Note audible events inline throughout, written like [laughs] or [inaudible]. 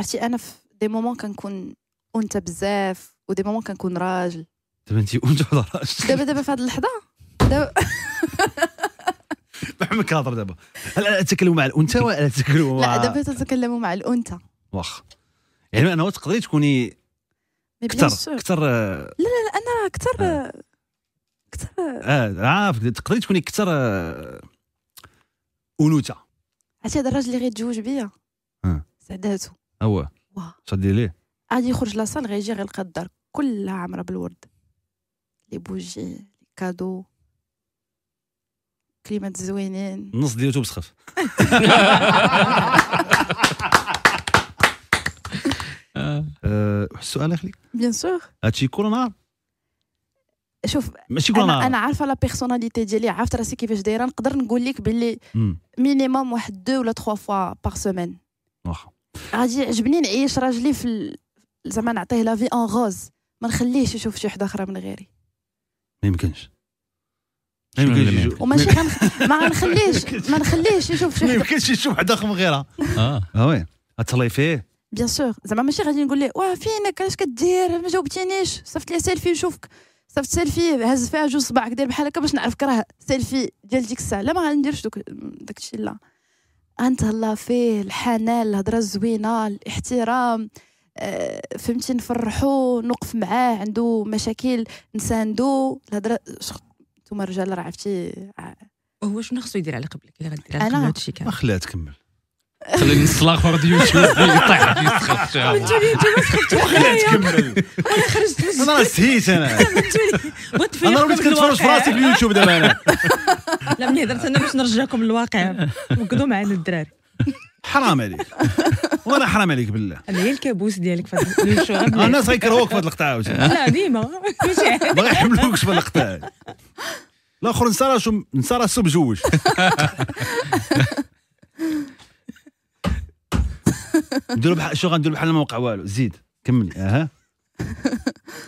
عرفتي انا في دي مومون كنكون انت بزاف ودي مومون كنكون راجل دابا انت انت ولا راجل دابا دابا في هذه اللحظه دابا [laughs] محمد كهضر دابا هل تتكلموا مع الانثى ولا تتكلموا مع لا دابا تتكلم مع الانثى واخ يعني انا تقدري تكوني كثر كثر آه، لا لا لا انا كثر آه. كثر آه. اه عارف تقدري تكوني كثر انوثه عرفتي هذا الراجل اللي غيتزوج بيا سعداتو أوا اه شدي ليه عاد يخرج لاصال غيجي غير الدار كلها عامرة بالورد لي بوجي لي كادو كلمات زوينين نص ديالو بسخف [laughs] آه، واحد السؤال اخلي بيان سور هادشي كل نهار شوف ماشي كل نهار انا عارفه لا بيرسوناليتي ديالي عرفت راسي كيفاش دايره نقدر نقول لك باللي مينيموم واحد دو ولا تخوا فوا باغ سيمين غادي يعجبني نعيش راجلي في زعما نعطيه لافي اون غوز ما نخليهش يشوف شي وحده اخرى من غيري ما يمكنش وماشي ما [laughs] نخليهش ما نخليهش يشوف شي ما يمكنش يشوف حدا اخر من غيرها اه, آه وي غتهلاي فيه بيان سور زعما ماشي غادي نقول ليه واه فينك علاش كدير ما جاوبتينيش صيفط لي سيلفي نشوفك صيفط سيلفي هز فيها جوج صباعك دير بحال هكا باش نعرفك راه سيلفي ديال ديك الساعه لا ما غنديرش داك الشيء لا الله فيه الحنان الهضره الزوينه الاحترام آه، فهمتي نفرحو نوقف معاه عنده مشاكل نساندو الهضره نتوما الرجال راه عرفتي هو شنو خصو يدير على قبلك الا غدير على هادشي كامل خليها تكمل خلي نصلاغ فرد يوتيوب [laughs] يطيح يسخف انت ما [laughs] تكمل انا خرجت من انا سهيت انا [laughs] انا وليت كنتفرج في راسي في اليوتيوب دابا انا لا ملي هضرت انا باش نرجعكم للواقع وقدوا معنا الدراري حرام عليك وانا حرام عليك بالله انا هي الكابوس ديالك في الناس غيكرهوك في هذه القطعه لا ديما ما يحملوكش في القطعه الاخر نسى شو نسى راسو بجوج نديرو بحال شو غنديرو بحال ما وقع والو زيد كملي اها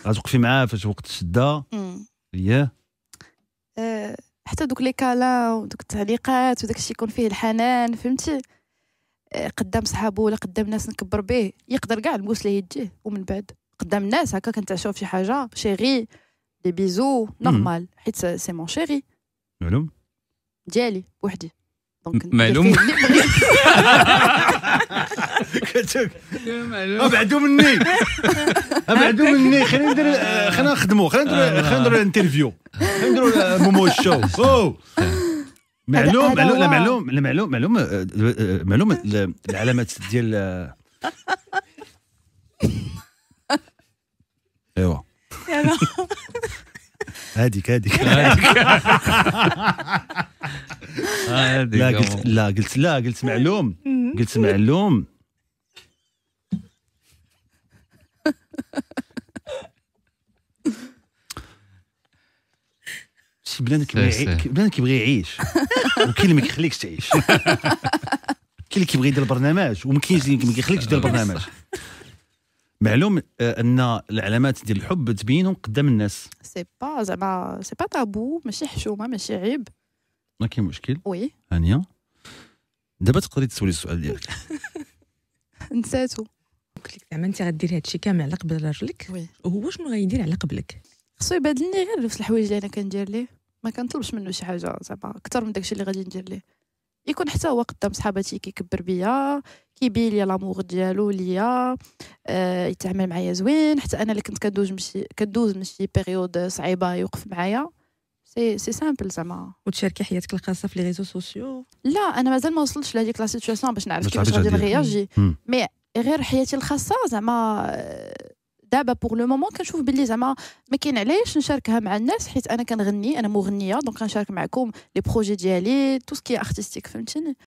غتوقفي معاه فاش وقت الشده اياه حتى دوك لي كالا ودوك التعليقات وداك الشيء يكون فيه الحنان فهمتي آه، قدام صحابو ولا قدام ناس نكبر به يقدر كاع البوس ليه يديه ومن بعد قدام الناس هكا كنتعشاو في حاجه شيري دي بيزو نورمال حيت سي مون شيري معلوم ديالي بوحدي دونك معلوم [laughs] ابعدوا مني [laughs] ابعدوا مني خلينا ندير آه، خلينا نخدموا خلينا ندير خلينا ندير انترفيو خلينا نديروا آه، مومو الشو [laughs] معلوم معلوم لا معلوم لا معلوم معلوم آه، معلوم العلامات ديال [laughs] ايوا هذيك هذيك لا قلت لا قلت لا قلت معلوم قلت معلوم شي بنادم كيبغي بنادم كيبغي يعيش وكاين اللي ما كيخليكش تعيش كاين اللي كيبغي يدير برنامج وما كاينش اللي ما كيخليكش دير برنامج معلوم ان العلامات ديال الحب تبينهم قدام الناس سي با زعما سي با تابو ماشي حشومه ماشي عيب ما كاين مشكل وي هانيه دابا تقدري تسولي السؤال ديالك نساتو قلت لك زعما انت غديري هادشي كامل على قبل راجلك وهو شنو غيدير على قبلك خصو يبادلني غير نفس الحوايج اللي انا كندير ليه ما كنطلبش منه شي حاجه زعما اكثر من داكشي اللي غادي ندير ليه يكون حتى هو قدام صحاباتي كيكبر بيا كيبين لي لامور ديالو ليا آه، يتعامل معايا زوين حتى انا اللي كنت كندوز مشي كدوز من شي بيريود صعيبه يوقف معايا سي سي سامبل زعما وتشاركي حياتك الخاصه في لي ريزو سوسيو لا انا مازال ما وصلتش لهذيك لا سيتوياسيون باش نعرف كيفاش غادي نرياجي مي غير حياتي الخاصه زعما دابا بور لو مومون كنشوف بلي زعما ما كاين علاش نشاركها مع الناس حيت انا كنغني انا مغنيه دونك كنشارك معكم لي بروجي ديالي تو سكي ارتستيك فهمتيني